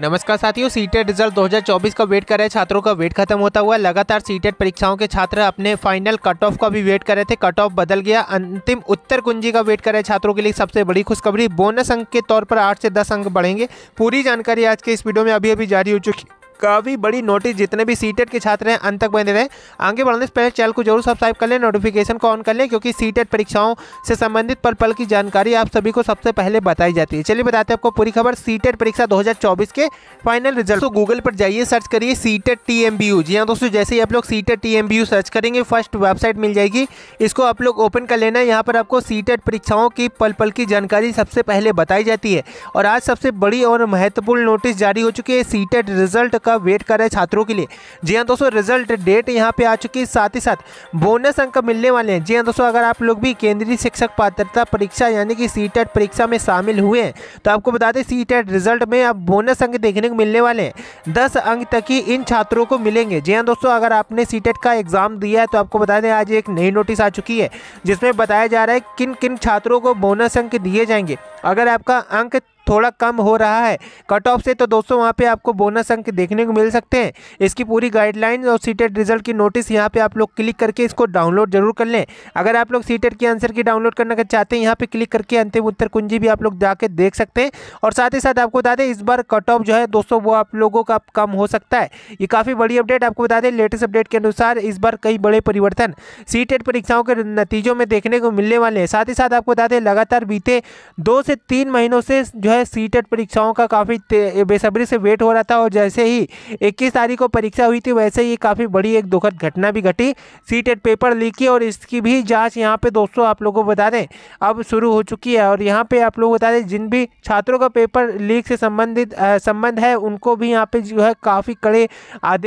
नमस्कार साथियों CTET result 2024 का वेट कर रहे छात्रों का वेट खत्म होता हुआ लगातार सीटेट e परीक्षाओं के छात्र अपने फाइनल कट ऑफ का भी वेट कर रहे थे कट ऑफ बदल गया अंतिम उत्तर कुंजी का वेट कर रहे छात्रों के लिए सबसे बड़ी खुशखबरी बोनस अंक के तौर पर आठ से दस अंक बढ़ेंगे पूरी जानकारी आज के इस वीडियो में अभी अभी जारी हो चुकी काफ़ी बड़ी नोटिस जितने भी सी के छात्र हैं अंत तक बने रहे आगे बढ़ने से पहले चैनल को जरूर सब्सक्राइब कर लें नोटिफिकेशन को ऑन कर लें क्योंकि सी परीक्षाओं से संबंधित पल पल की जानकारी आप सभी को सबसे पहले बताई जाती है चलिए बताते हैं आपको पूरी खबर सी परीक्षा दो के फाइनल रिजल्ट तो गूगल पर जाइए सर्च करिए C TET T M G हाँ दोस्तों जैसे ही आप लोग सीटेट टी सर्च करेंगे फर्स्ट वेबसाइट मिल जाएगी इसको आप लोग ओपन कर लेना है यहाँ पर आपको सी परीक्षाओं की पल पल की जानकारी सबसे पहले बताई जाती है और आज सबसे बड़ी और महत्वपूर्ण नोटिस जारी हो चुकी है सी रिजल्ट का वेट कर रहे हैं छात्रों के लिए जी हाँ दोस्तों रिजल्ट डेट यहाँ पे आ चुकी है साथ ही साथ बोनस अंक मिलने वाले हैं जी हाँ दोस्तों अगर आप लोग भी केंद्रीय शिक्षक पात्रता परीक्षा यानी कि सी e परीक्षा में शामिल हुए हैं तो आपको बता दें सी रिजल्ट e में अब बोनस अंक देखने को मिलने वाले हैं दस अंक तक ही इन छात्रों को मिलेंगे जी हाँ दोस्तों अगर आपने सी e का एग्ज़ाम दिया है तो आपको बता दें आज एक नई नोटिस आ चुकी है जिसमें बताया जा रहा है किन किन छात्रों को बोनस अंक दिए जाएंगे अगर आपका अंक थोड़ा कम हो रहा है कट ऑफ से तो दोस्तों वहाँ पर आपको बोनस अंक देखने को मिल सकते हैं इसकी पूरी गाइडलाइन और सीटेड रिजल्ट की नोटिस यहाँ पर आप लोग क्लिक करके इसको डाउनलोड जरूर कर लें अगर आप लोग सीटेड के आंसर की डाउनलोड करना चाहते हैं यहाँ पर क्लिक करके अंतिम उत्तर कुंजी भी आप लोग जाके देख सकते हैं और साथ ही साथ आपको बता दें इस बार कट ऑफ जो है दोस्तों वो आप लोगों का कम हो सकता है ये काफ़ी बड़ी अपडेट आपको बता दें लेटेस्ट अपडेट के अनुसार इस बार कई बड़े परिवर्तन सी परीक्षाओं के नतीजों में देखने को मिलने वाले हैं साथ ही साथ आपको बता दें लगातार बीते दो से तीन महीनों से जो है है सीटेट e परीक्षाओं का काफ़ी बेसब्री से वेट हो रहा था और जैसे ही इक्कीस तारीख को परीक्षा हुई थी वैसे ही काफ़ी बड़ी एक दुखद घटना भी घटी सीटेट e पेपर लीक की और इसकी भी जाँच यहाँ पर दोस्तों आप लोगों को बता दें अब शुरू हो चुकी है और यहाँ पर आप लोग बता दें जिन भी छात्रों का पेपर लीक से संबंधित संबंध है उनको भी यहाँ पर जो है काफ़ी कड़े आदेश